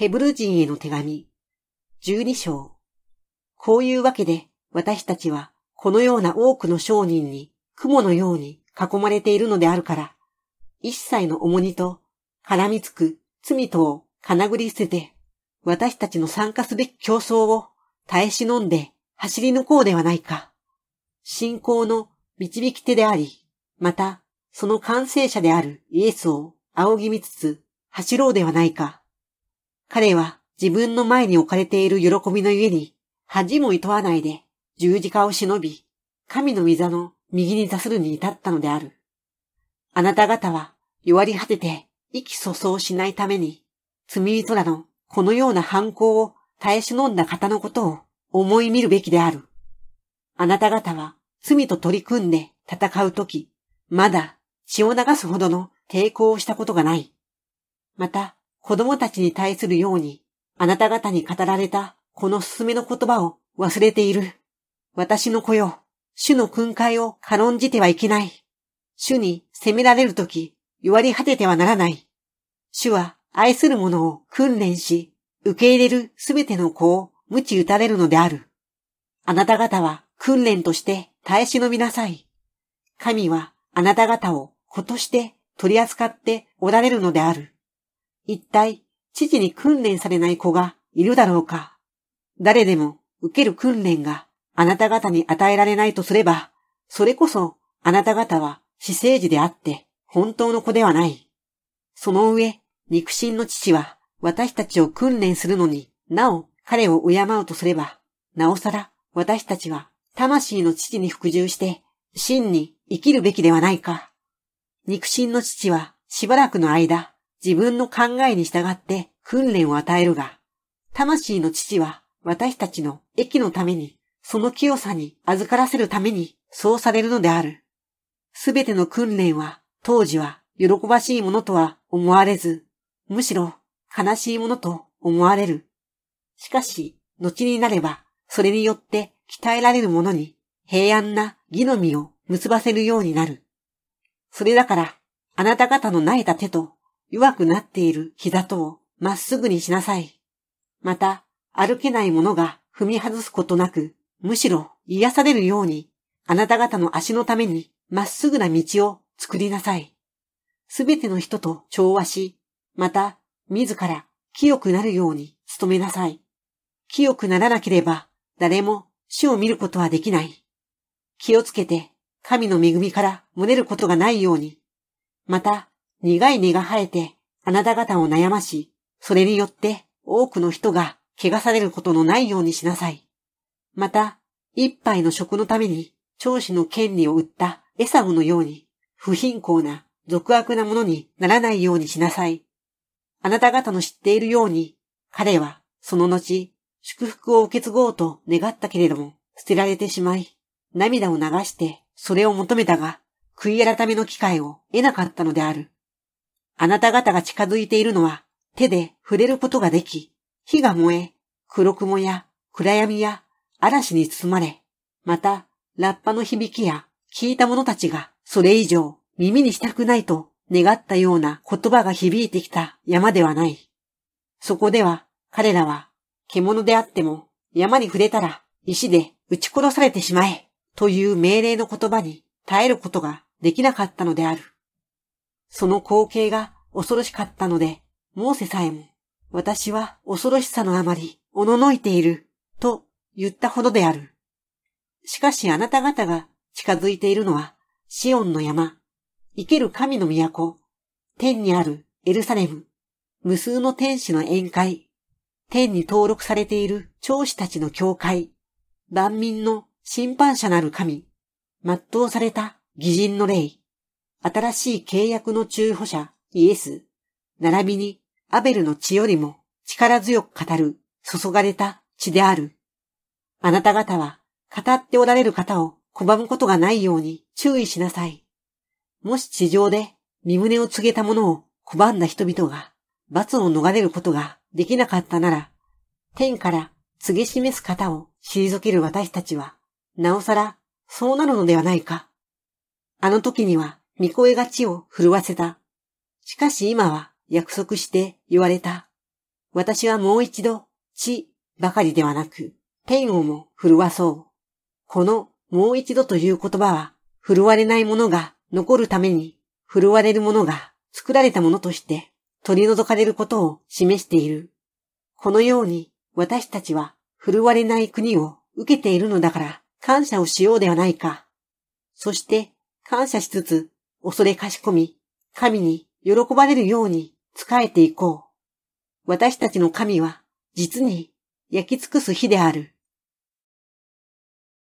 ヘブル人への手紙、12章。こういうわけで、私たちは、このような多くの商人に、雲のように囲まれているのであるから、一切の重荷と、絡みつく罪とを金繰り捨てて、私たちの参加すべき競争を耐え忍んで走り抜こうではないか。信仰の導き手であり、また、その完成者であるイエスを仰ぎ見つつ走ろうではないか。彼は自分の前に置かれている喜びのゆえに、恥もいとわないで十字架を忍び、神の御座の右に座するに至ったのである。あなた方は弱り果てて意気粗相しないために、罪人らのこのような犯行を耐え忍んだ方のことを思い見るべきである。あなた方は罪と取り組んで戦うとき、まだ血を流すほどの抵抗をしたことがない。また、子供たちに対するように、あなた方に語られたこの勧めの言葉を忘れている。私の子よ、主の訓戒を軽んじてはいけない。主に責められるとき、弱り果ててはならない。主は愛する者を訓練し、受け入れるすべての子を無知打たれるのである。あなた方は訓練として耐え忍びなさい。神はあなた方を子として取り扱っておられるのである。一体、父に訓練されない子がいるだろうか。誰でも受ける訓練があなた方に与えられないとすれば、それこそあなた方は私生児であって本当の子ではない。その上、肉親の父は私たちを訓練するのに、なお彼を敬うとすれば、なおさら私たちは魂の父に服従して、真に生きるべきではないか。肉親の父はしばらくの間、自分の考えに従って訓練を与えるが、魂の父は私たちの益のために、その清さに預からせるためにそうされるのである。すべての訓練は当時は喜ばしいものとは思われず、むしろ悲しいものと思われる。しかし、後になれば、それによって鍛えられるものに平安な義の実を結ばせるようになる。それだから、あなた方の苗れた手と弱くなっている膝とをまっすぐにしなさい。また、歩けない者が踏み外すことなく、むしろ癒されるように、あなた方の足のためにまっすぐな道を作りなさい。すべての人と調和し、また、自ら清くなるように努めなさい。清くならなければ、誰も死を見ることはできない。気をつけて、神の恵みから漏れることがないように。また、苦い根が生えて、あなた方を悩まし、それによって多くの人が怪我されることのないようにしなさい。また、一杯の食のために、長子の権利を売ったエサウのように、不貧困な、俗悪なものにならないようにしなさい。あなた方の知っているように、彼は、その後、祝福を受け継ごうと願ったけれども、捨てられてしまい、涙を流して、それを求めたが、悔い改めの機会を得なかったのである。あなた方が近づいているのは手で触れることができ、火が燃え、黒雲や暗闇や嵐に包まれ、また、ラッパの響きや聞いた者たちがそれ以上耳にしたくないと願ったような言葉が響いてきた山ではない。そこでは彼らは獣であっても山に触れたら石で撃ち殺されてしまえという命令の言葉に耐えることができなかったのである。その光景が恐ろしかったので、モーセさえも、私は恐ろしさのあまり、おののいている、と言ったほどである。しかしあなた方が近づいているのは、シオンの山、生ける神の都、天にあるエルサレム、無数の天使の宴会、天に登録されている長子たちの教会、万民の審判者なる神、全うされた偽人の霊。新しい契約の中保者イエス、並びにアベルの血よりも力強く語る注がれた血である。あなた方は語っておられる方を拒むことがないように注意しなさい。もし地上で身胸を告げた者を拒んだ人々が罰を逃れることができなかったなら、天から告げ示す方を退ける私たちは、なおさらそうなるのではないか。あの時には見声が地を震わせた。しかし今は約束して言われた。私はもう一度、地ばかりではなく、天をも震わそう。このもう一度という言葉は、震われないものが残るために、震われるものが作られたものとして取り除かれることを示している。このように私たちは震われない国を受けているのだから感謝をしようではないか。そして感謝しつつ恐れかしこみ、神に喜ばれるように仕えていこう。私たちの神は、実に焼き尽くす日である。